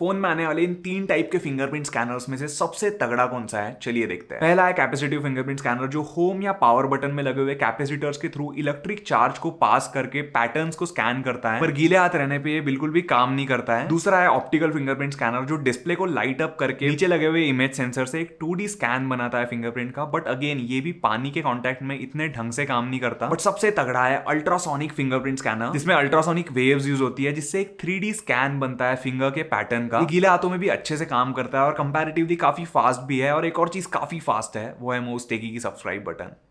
phone में आने वाले इन तीन टाइप के फिंगरप्रिंट स्कैनर्स में से सबसे तगड़ा कौन सा है चलिए देखते हैं पहला है कैपेसिटिव फिंगरप्रिंट स्कैनर जो होम या पावर बटन में लगे हुए कैपेसिटर्स के थ्रू इलेक्ट्रिक चार्ज को पास करके पैटर्न्स को स्कैन करता है पर गीले हाथ रहने पे ये बिल्कुल भी काम नहीं करता है दूसरा है ऑप्टिकल फिंगरप्रिंट स्कैनर जो डिस्प्ले को लाइट अप करके नीचे लगे हुए इमेज सेंसर से एक टू स्कैन बनाता है फिंगरप्रिंट का बट अगेन ये भी पानी के कॉन्टेक्ट में इतने ढंग से काम नहीं करता बट सबसे तगड़ा है अल्ट्रासोनिक फिंगरप्रिंट स्कैनर जिसमें अल्ट्रासोनिक वेव यूज होती है जिससे एक थ्री स्कैन बनता है फिंगर के पैटर्न का गीले हाथों में भी अच्छे से काम करता है और कंपेरेटिवली काफी फास्ट भी है और एक और चीज काफी फास्ट है वो है मोस्टेकी की सब्सक्राइब बटन